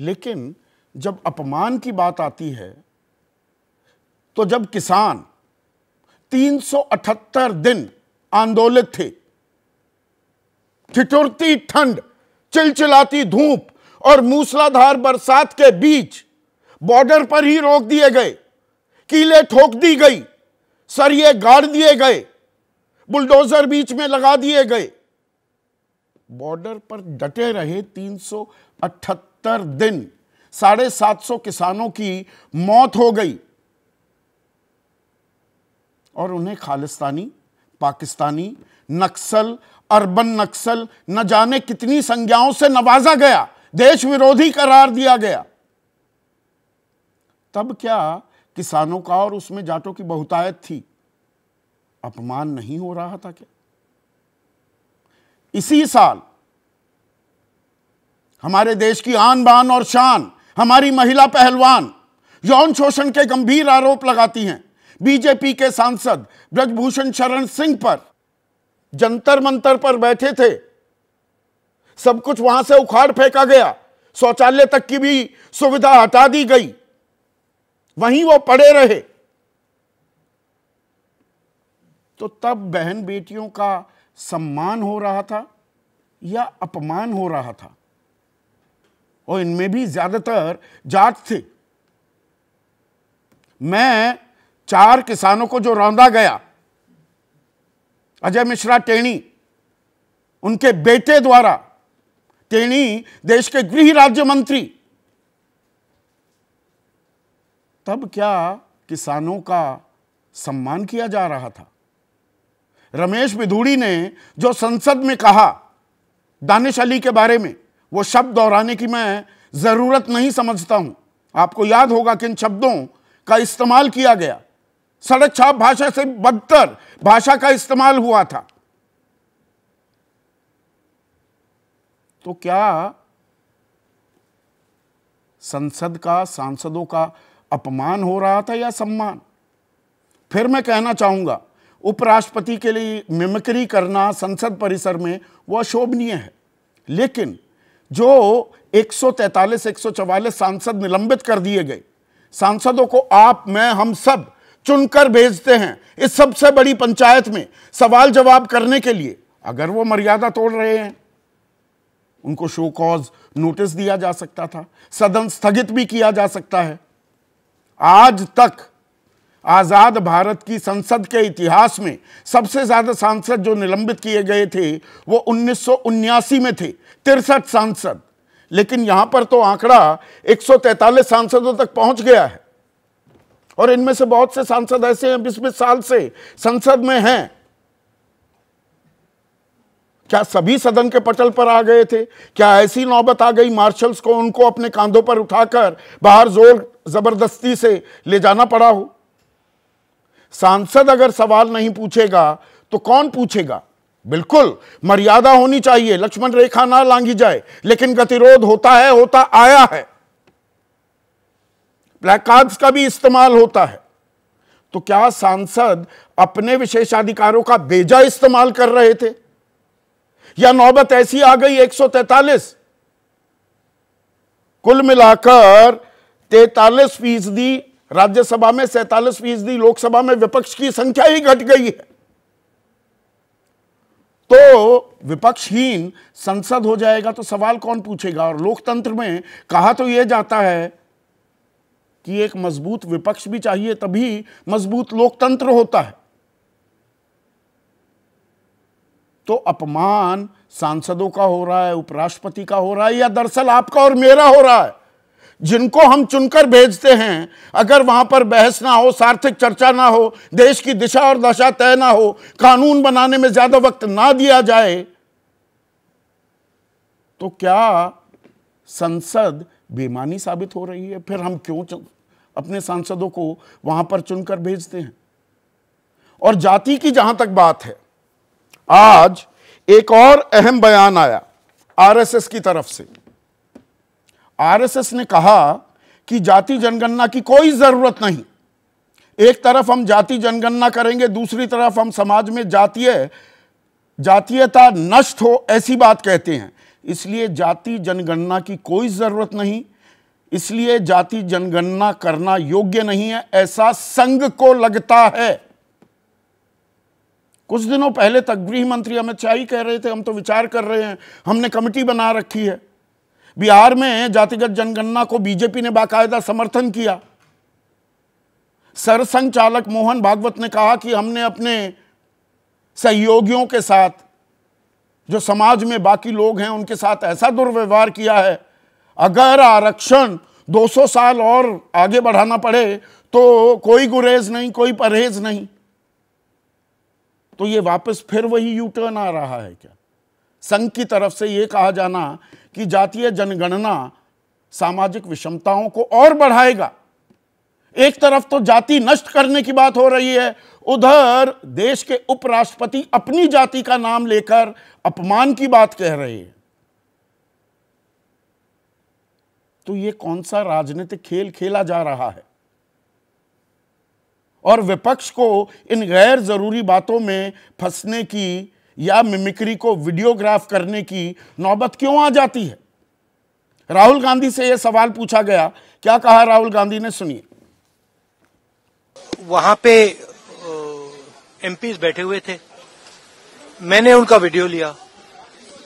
लेकिन जब अपमान की बात आती है तो जब किसान 378 दिन आंदोलित थे ठिठुरती ठंड चिलचिलाती धूप और मूसलाधार बरसात के बीच बॉर्डर पर ही रोक दिए गए कीले ठोक दी गई सरिये गाड़ दिए गए बुलडोजर बीच में लगा दिए गए बॉर्डर पर डटे रहे तीन सत्तर दिन साढ़े सात सौ किसानों की मौत हो गई और उन्हें खालिस्तानी पाकिस्तानी नक्सल अरबन नक्सल न जाने कितनी संज्ञाओं से नवाजा गया देश विरोधी करार दिया गया तब क्या किसानों का और उसमें जाटों की बहुतायत थी अपमान नहीं हो रहा था क्या इसी साल हमारे देश की आन बान और शान हमारी महिला पहलवान यौन शोषण के गंभीर आरोप लगाती हैं बीजेपी के सांसद ब्रजभूषण शरण सिंह पर जंतर मंतर पर बैठे थे सब कुछ वहां से उखाड़ फेंका गया शौचालय तक की भी सुविधा हटा दी गई वहीं वो पड़े रहे तो तब बहन बेटियों का सम्मान हो रहा था या अपमान हो रहा था और इनमें भी ज़्यादातर जाट थे मैं चार किसानों को जो रौंदा गया अजय मिश्रा टेणी उनके बेटे द्वारा टेणी देश के गृह राज्य मंत्री तब क्या किसानों का सम्मान किया जा रहा था रमेश विधूड़ी ने जो संसद में कहा दानिश अली के बारे में वो शब्द दोहराने की मैं ज़रूरत नहीं समझता हूं आपको याद होगा कि इन शब्दों का इस्तेमाल किया गया सड़क छाप भाषा से बदतर भाषा का इस्तेमाल हुआ था तो क्या संसद का सांसदों का अपमान हो रहा था या सम्मान फिर मैं कहना चाहूंगा उपराष्ट्रपति के लिए मिमिक्री करना संसद परिसर में वह अशोभनीय है लेकिन जो 143 144 सांसद निलंबित कर दिए गए सांसदों को आप मैं हम सब चुनकर भेजते हैं इस सबसे बड़ी पंचायत में सवाल जवाब करने के लिए अगर वो मर्यादा तोड़ रहे हैं उनको शो कॉज नोटिस दिया जा सकता था सदन स्थगित भी किया जा सकता है आज तक आज़ाद भारत की संसद के इतिहास में सबसे ज़्यादा सांसद जो निलंबित किए गए थे वो उन्नीस में थे तिरसठ सांसद लेकिन यहाँ पर तो आंकड़ा 143 सांसदों तक पहुँच गया है और इनमें से बहुत से सांसद ऐसे हैं बीस बीस साल से संसद में हैं क्या सभी सदन के पटल पर आ गए थे क्या ऐसी नौबत आ गई मार्शल्स को उनको अपने कांधों पर उठाकर बाहर जोर जबरदस्ती से ले जाना पड़ा हो सांसद अगर सवाल नहीं पूछेगा तो कौन पूछेगा बिल्कुल मर्यादा होनी चाहिए लक्ष्मण रेखा ना लांगी जाए लेकिन गतिरोध होता है होता आया है ब्लैक कार्ड्स का भी इस्तेमाल होता है तो क्या सांसद अपने विशेषाधिकारों का बेजा इस्तेमाल कर रहे थे या नौबत ऐसी आ गई 143 कुल मिलाकर तैतालीस फीसदी राज्यसभा में सैतालीस फीसदी लोकसभा में विपक्ष की संख्या ही घट गई है तो विपक्षहीन संसद हो जाएगा तो सवाल कौन पूछेगा और लोकतंत्र में कहा तो यह जाता है कि एक मजबूत विपक्ष भी चाहिए तभी मजबूत लोकतंत्र होता है तो अपमान सांसदों का हो रहा है उपराष्ट्रपति का हो रहा है या दरअसल आपका और मेरा हो रहा है जिनको हम चुनकर भेजते हैं अगर वहां पर बहस ना हो सार्थक चर्चा ना हो देश की दिशा और दशा तय ना हो कानून बनाने में ज़्यादा वक्त ना दिया जाए तो क्या संसद बेमानी साबित हो रही है फिर हम क्यों अपने सांसदों को वहां पर चुनकर भेजते हैं और जाति की जहां तक बात है आज एक और अहम बयान आया आरएसएस की तरफ से आरएसएस ने कहा कि जाति जनगणना की कोई ज़रूरत नहीं एक तरफ हम जाति जनगणना करेंगे दूसरी तरफ हम समाज में जातीय जातीयता नष्ट हो ऐसी बात कहते हैं इसलिए जाति जनगणना की कोई ज़रूरत नहीं इसलिए जाति जनगणना करना योग्य नहीं है ऐसा संघ को लगता है कुछ दिनों पहले तक गृह मंत्री अमित शाह ही कह रहे थे हम तो विचार कर रहे हैं हमने कमेटी बना रखी है बिहार में जातिगत जनगणना को बीजेपी ने बाकायदा समर्थन किया सरसंचालक चालक मोहन भागवत ने कहा कि हमने अपने सहयोगियों के साथ जो समाज में बाकी लोग हैं उनके साथ ऐसा दुर्व्यवहार किया है अगर आरक्षण 200 साल और आगे बढ़ाना पड़े तो कोई गुरेज नहीं कोई परहेज नहीं तो ये वापस फिर वही यूटर्न आ रहा है क्या संघ की तरफ से ये कहा जाना कि जातीय जनगणना सामाजिक विषमताओं को और बढ़ाएगा एक तरफ तो जाति नष्ट करने की बात हो रही है उधर देश के उपराष्ट्रपति अपनी जाति का नाम लेकर अपमान की बात कह रहे हैं तो ये कौन सा राजनीतिक खेल खेला जा रहा है और विपक्ष को इन गैर जरूरी बातों में फंसने की या मिमिक्री को वीडियोग्राफ करने की नौबत क्यों आ जाती है राहुल गांधी से यह सवाल पूछा गया क्या कहा राहुल गांधी ने सुनिए वहां पे एमपी बैठे हुए थे मैंने उनका वीडियो लिया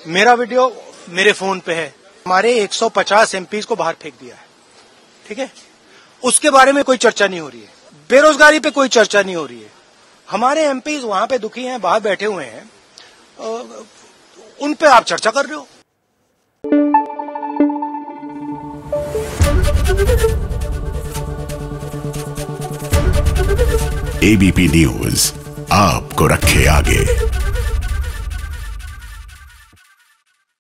मेरा वीडियो मेरे फोन पे है हमारे 150 एमपी को बाहर फेंक दिया है ठीक है उसके बारे में कोई चर्चा नहीं हो रही है बेरोजगारी पे कोई चर्चा नहीं हो रही है हमारे एमपी वहां पे दुखी हैं बाहर बैठे हुए हैं उन पे आप चर्चा कर रहे हो एबीपी न्यूज आपको रखे आगे